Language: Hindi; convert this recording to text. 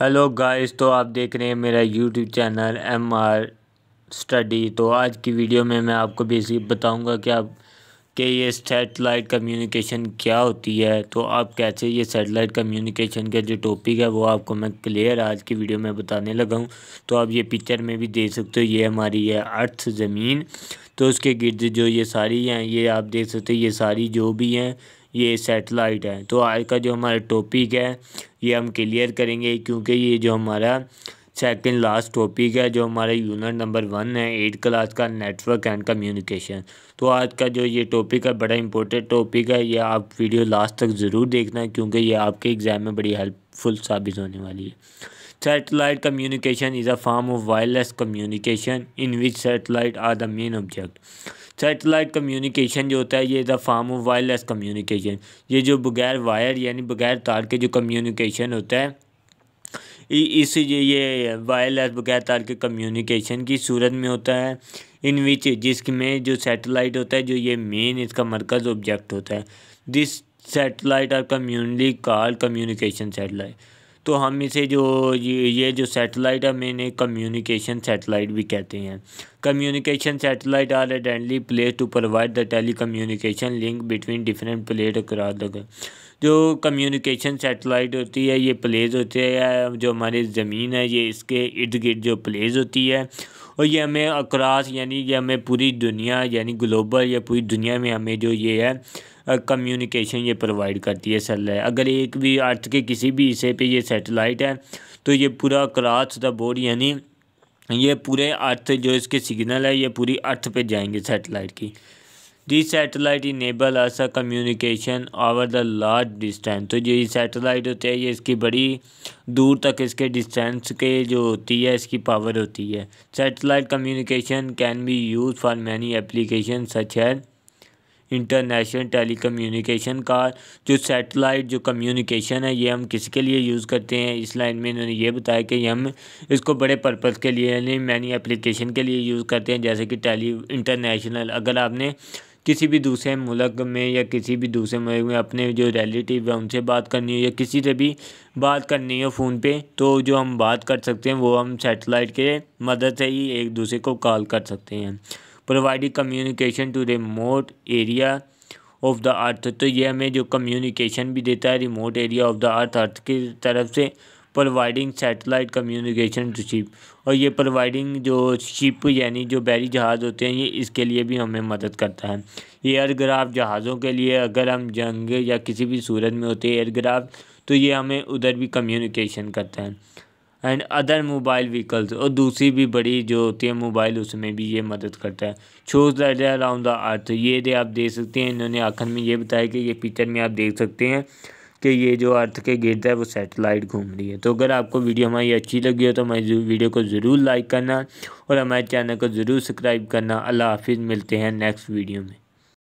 हेलो गाइस तो आप देख रहे हैं मेरा YouTube channel M R study तो आज की वीडियो में मैं आपको बेसिक बताऊंगा कि आप कि ये सेटेलाइट कम्युनिकेशन क्या होती है तो आप कैसे ये सेटेलाइट कम्युनिकेशन का जो टॉपिक है वो आपको मैं क्लियर आज की वीडियो में बताने लगा हूँ तो आप ये पिक्चर में भी देख सकते हो ये हमारी है अर्थ ज़मीन तो उसके गिर्द जो ये सारी हैं ये आप देख सकते हो ये सारी जो भी हैं ये सैटेलाइट है तो आज का जो हमारा टॉपिक है ये हम क्लियर करेंगे क्योंकि ये जो हमारा सेकंड लास्ट टॉपिक है जो हमारा यूनिट नंबर वन है एट क्लास का नेटवर्क एंड कम्युनिकेशन तो आज का जो ये टॉपिक है बड़ा इंपॉर्टेंट टॉपिक है ये आप वीडियो लास्ट तक ज़रूर देखना क्योंकि ये आपके एग्ज़ाम में बड़ी हेल्पफुल साबित होने वाली है satellite communication is a form of wireless communication in which satellite are the main object satellite communication जो होता है ये the form of wireless communication ये जो बगैर वायर यानी बगैर तार के जो कम्युनिकेशन होता है इस ये वायरलेस बगैर तार के कम्युनिकेशन की सूरत में होता है इन विच जिसमें जो सेटेलाइट होता है जो ये मेन इसका मरकज़ ऑब्जेक्ट होता है this satellite are commonly call communication satellite तो हम इसे जो ये जो सैटेलाइट है मैंने कम्युनिकेशन सैटेलाइट भी कहते हैं communication satellite are evidently place to provide the telecommunication link between different plate करा द जो कम्युनिकेशन सेटेलाइट होती है ये प्लेज होती है जो हमारी ज़मीन है ये इसके इर्द गिर्द जो प्लेज होती है और ये हमें अक्रॉस यानी ये हमें पूरी दुनिया यानी ग्लोबल या पूरी दुनिया में हमें जो ये है कम्युनिकेशन ये प्रोवाइड करती है सल अगर एक भी अर्थ के किसी भी हिस्से पे ये सेटेलाइट है तो ये पूरा अक्रॉस द बोर्ड यानी ये पूरे अर्थ जो इसके सिग्नल है ये पूरी अर्थ पे जाएंगे सेटेलाइट की this satellite enable us a communication over the large distance तो जो ये सैटेलाइट होते हैं ये इसकी बड़ी दूर तक इसके डिस्टेंस के जो होती है इसकी पावर होती है satellite communication can be use for many application such है इंटरनेशनल कम्युनिकेशन का जो सैटेलाइट जो कम्युनिकेशन है ये हम किसके लिए यूज़ करते हैं इस लाइन में इन्होंने ये बताया कि हम इसको बड़े पर्पज़ के लिए यानी मैनी एप्लीकेशन के लिए यूज़ करते हैं जैसे कि टेली इंटरनेशनल अगर आपने किसी भी दूसरे मुल्क में या किसी भी दूसरे मुल्क में अपने जो रिलेटिव है उनसे बात करनी हो या किसी से भी बात करनी हो फ़ोन पे तो जो हम बात कर सकते हैं वो हम सेटेलाइट के मदद से ही एक दूसरे को कॉल कर सकते हैं providing communication to remote area of the earth तो ये हमें जो कम्युनिकेशन भी देता है remote area of the earth earth की तरफ से providing satellite communication to ship और ये प्रोवाइडिंग जो शिप यानी जो बैरी जहाज़ होते हैं ये इसके लिए भी हमें मदद करता है एयरग्राफ्ट जहाज़ों के लिए अगर हम जंग या किसी भी सूरत में होते हैं एयरग्राफ्ट तो ये हमें उधर भी कम्युनिकेशन करता है एंड अदर मोबाइल व्हीकल्स और दूसरी भी बड़ी जो होती है मोबाइल उसमें भी ये मदद करता है शोज अराउंड द अर्थ ये दे आप देख सकते हैं इन्होंने आखिर में ये बताया कि ये पिक्चर में आप देख सकते हैं कि ये जो अर्थ के गिरद है वो सेटेलाइट घूम रही है तो अगर आपको वीडियो हमारी अच्छी लगी हो तो हमारी वीडियो को ज़रूर लाइक करना और हमारे चैनल को ज़रूर सब्सक्राइब करना अल्लाह हाफिज़ मिलते हैं नेक्स्ट वीडियो में